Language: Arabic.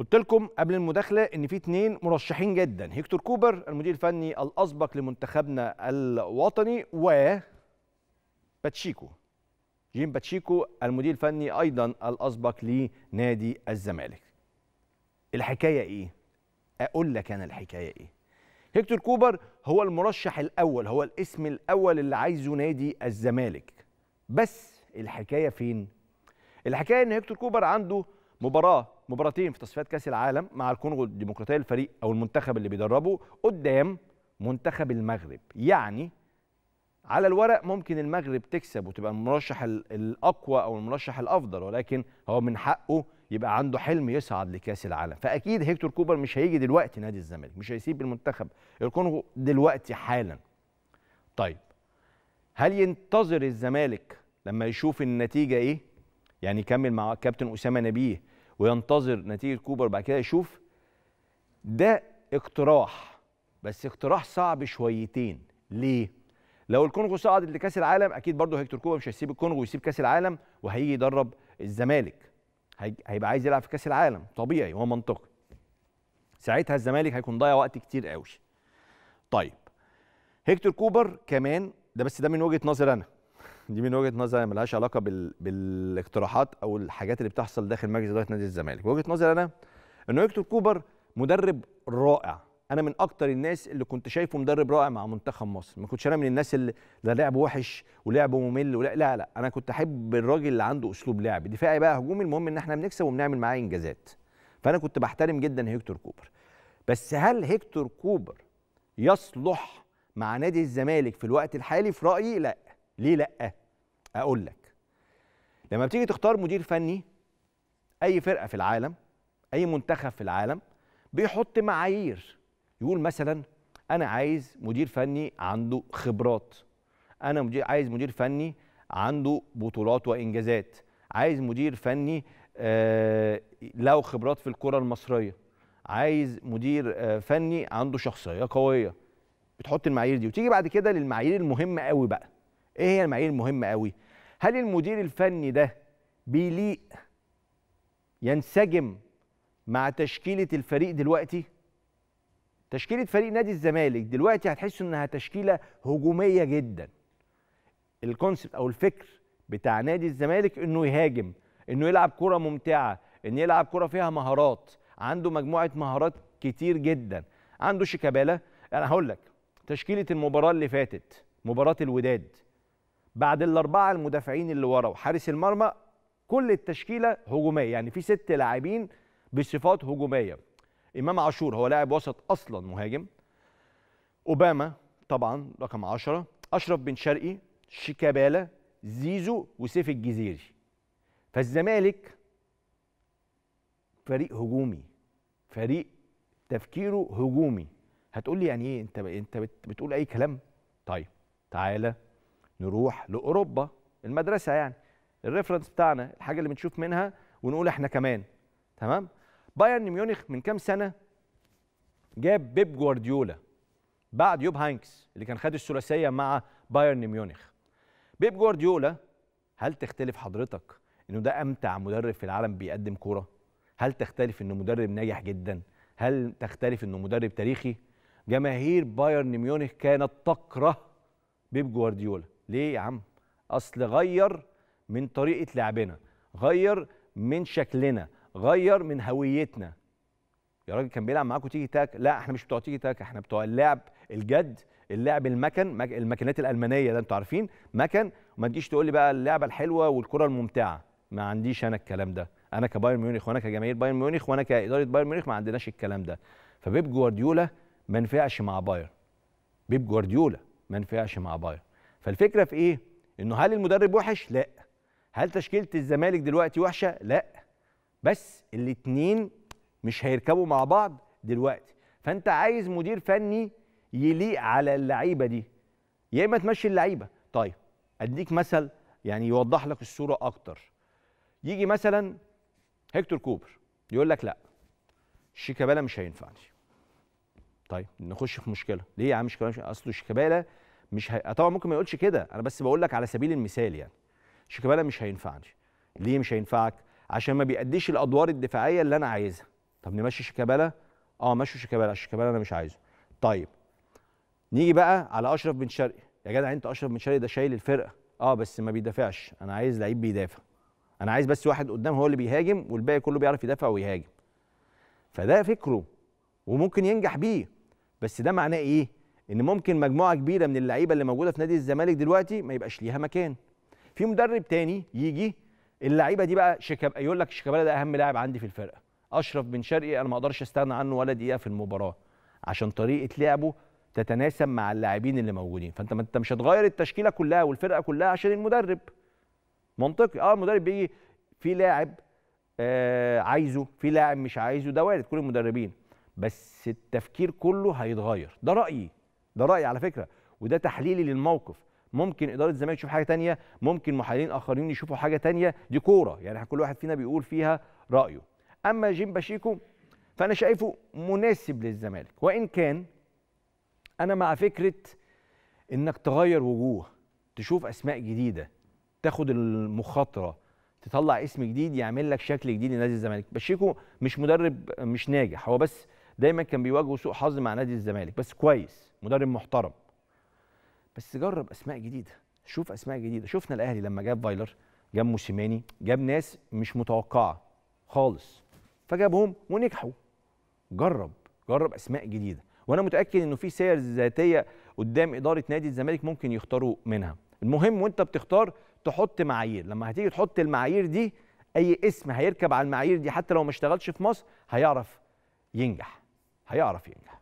قلت لكم قبل المداخله ان في اثنين مرشحين جدا هيكتور كوبر المدير الفني الاسبق لمنتخبنا الوطني و باتشيكو جيم باتشيكو المدير الفني ايضا الاسبق لنادي الزمالك الحكايه ايه اقول لك انا الحكايه ايه هيكتور كوبر هو المرشح الاول هو الاسم الاول اللي عايزه نادي الزمالك بس الحكايه فين الحكايه ان هيكتور كوبر عنده مباراه مباراتين في تصفيات كاس العالم مع الكونغو الديمقراطيه الفريق او المنتخب اللي بيدربه قدام منتخب المغرب يعني على الورق ممكن المغرب تكسب وتبقى المرشح الاقوى او المرشح الافضل ولكن هو من حقه يبقى عنده حلم يصعد لكاس العالم فاكيد هيكتور كوبر مش هيجي دلوقتي نادي الزمالك مش هيسيب المنتخب الكونغو دلوقتي حالا طيب هل ينتظر الزمالك لما يشوف النتيجه ايه يعني يكمل مع كابتن اسامه نبيه وينتظر نتيجه كوبر بعد كده يشوف ده اقتراح بس اقتراح صعب شويتين ليه لو الكونغو صعدت لكاس العالم اكيد برضه هيكتور كوبا مش هيسيب الكونغو ويسيب كاس العالم وهيجي يدرب الزمالك هيبقى عايز يلعب في كاس العالم طبيعي هو منطقي ساعتها الزمالك هيكون ضيع وقت كتير قوي طيب هيكتور كوبر كمان ده بس ده من وجهه نظر انا دي من وجهه نظري لهاش علاقه بال... بالاقتراحات او الحاجات اللي بتحصل داخل مجلس اداره نادي الزمالك وجهه نظري انا ان هيكتور كوبر مدرب رائع انا من اكتر الناس اللي كنت شايفه مدرب رائع مع منتخب مصر ما كنتش انا من الناس اللي لعب وحش ولعبه ممل ولا لا لا انا كنت احب الراجل اللي عنده اسلوب لعب دفاعي بقى هجومي المهم ان احنا بنكسب وبنعمل معاه انجازات فانا كنت بحترم جدا هيكتور كوبر بس هل هيكتور كوبر يصلح مع نادي الزمالك في الوقت الحالي في رايي لا ليه لا اقول لك لما بتيجي تختار مدير فني اي فرقه في العالم اي منتخب في العالم بيحط معايير يقول مثلا انا عايز مدير فني عنده خبرات انا عايز مدير فني عنده بطولات وانجازات عايز مدير فني آه، له خبرات في الكره المصريه عايز مدير آه، فني عنده شخصيه قويه بتحط المعايير دي وتيجي بعد كده للمعايير المهمه قوي بقى ايه هي المعايير المهمه قوي هل المدير الفني ده بيليق ينسجم مع تشكيله الفريق دلوقتي تشكيله فريق نادي الزمالك دلوقتي هتحس انها تشكيله هجوميه جدا الكونسبت او الفكر بتاع نادي الزمالك انه يهاجم انه يلعب كره ممتعه انه يلعب كره فيها مهارات عنده مجموعه مهارات كتير جدا عنده شيكابالا انا هقول لك تشكيله المباراه اللي فاتت مباراه الوداد بعد الاربعه المدافعين اللي ورا وحارس المرمى كل التشكيله هجوميه يعني في ست لاعبين بصفات هجوميه امام عاشور هو لاعب وسط اصلا مهاجم اوباما طبعا رقم 10 اشرف بن شرقي شيكابالا زيزو وسيف الجزيري فالزمالك فريق هجومي فريق تفكيره هجومي هتقول لي يعني ايه انت انت بتقول اي كلام طيب تعالى نروح لاوروبا المدرسه يعني الريفرنس بتاعنا الحاجه اللي بنشوف منها ونقول احنا كمان تمام بايرن ميونخ من كام سنه جاب بيب جوارديولا بعد يوب هانكس اللي كان خد الثلاثيه مع بايرن ميونخ بيب جوارديولا هل تختلف حضرتك انه ده امتع مدرب في العالم بيقدم كوره هل تختلف انه مدرب ناجح جدا هل تختلف انه مدرب تاريخي جماهير بايرن ميونخ كانت تكره بيب جوارديولا ليه يا عم اصل غير من طريقه لعبنا غير من شكلنا غير من هويتنا يا راجل كان بيلعب معاكم تيجي تاك لا احنا مش بتوع تيجي تاك احنا بتوع اللعب الجد اللعب المكن المكنات الالمانيه ده انتوا عارفين مكن وما تجيش تقول لي بقى اللعبه الحلوه والكره الممتعه ما عنديش انا الكلام ده انا كبايرن ميونخ وانا كجماهير بايرن ميونخ وانا كاداره بايرن ميونخ ما عندناش الكلام ده فبيب جوارديولا ما نفعش مع بايرن بيب جوارديولا ما نفعش مع بايرن فالفكره في ايه؟ انه هل المدرب وحش؟ لا. هل تشكيله الزمالك دلوقتي وحشه؟ لا. بس الاثنين مش هيركبوا مع بعض دلوقتي، فانت عايز مدير فني يليق على اللعيبه دي. يا اما تمشي اللعيبه، طيب اديك مثل يعني يوضح لك الصوره اكتر. يجي مثلا هيكتور كوبر يقول لك لا شيكابالا مش هينفعني. طيب نخش في مشكله، ليه يا عم شيكابالا؟ اصله شيكابالا مش هي... طبعا ممكن ما يقولش كده انا بس بقول لك على سبيل المثال يعني شيكابالا مش هينفعني ليه مش هينفعك عشان ما بيأديش الادوار الدفاعيه اللي انا عايزها طب نمشي شيكابالا اه مشوا شيكابالا شيكابالا انا مش عايزه طيب نيجي بقى على اشرف بن شرقي يا جدع انت اشرف بن شرقي ده شايل الفرقه اه بس ما بيدافعش انا عايز لعيب بيدافع انا عايز بس واحد قدام هو اللي بيهاجم والباقي كله بيعرف يدافع ويهاجم فده فكره وممكن ينجح بيه بس ده معناه ايه ان ممكن مجموعه كبيره من اللعيبه اللي موجوده في نادي الزمالك دلوقتي ما يبقاش ليها مكان في مدرب تاني يجي اللعيبه دي بقى شيكاب يقول لك شيكابالا ده اهم لاعب عندي في الفرقه اشرف بن شرقي انا ما اقدرش استغنى عنه ولا دقيقه في المباراه عشان طريقه لعبه تتناسب مع اللاعبين اللي موجودين فانت ما انت مش هتغير التشكيله كلها والفرقه كلها عشان المدرب منطقي اه المدرب بيجي في لاعب آه عايزه في لاعب مش عايزه ده وارد كل المدربين بس التفكير كله هيتغير ده رايي ده رايي على فكره وده تحليلي للموقف ممكن اداره الزمالك تشوف حاجه تانية ممكن محللين اخرين يشوفوا حاجه تانية دي كوره يعني كل واحد فينا بيقول فيها رايه اما جيم باشيكو فانا شايفه مناسب للزمالك وان كان انا مع فكره انك تغير وجوه تشوف اسماء جديده تاخد المخاطره تطلع اسم جديد يعمل لك شكل جديد لنادي الزمالك باشيكو مش مدرب مش ناجح هو بس دايما كان بيواجهوا سوء حظ مع نادي الزمالك بس كويس مدرب محترم بس جرب اسماء جديده شوف اسماء جديده شفنا الاهلي لما جاب فايلر جاب موسيماني جاب ناس مش متوقعه خالص فجابهم ونجحوا جرب جرب اسماء جديده وانا متاكد انه في سير ذاتيه قدام اداره نادي الزمالك ممكن يختاروا منها المهم وانت بتختار تحط معايير لما هتيجي تحط المعايير دي اي اسم هيركب على المعايير دي حتى لو ما اشتغلش في مصر هيعرف ينجح هيعرف ينجح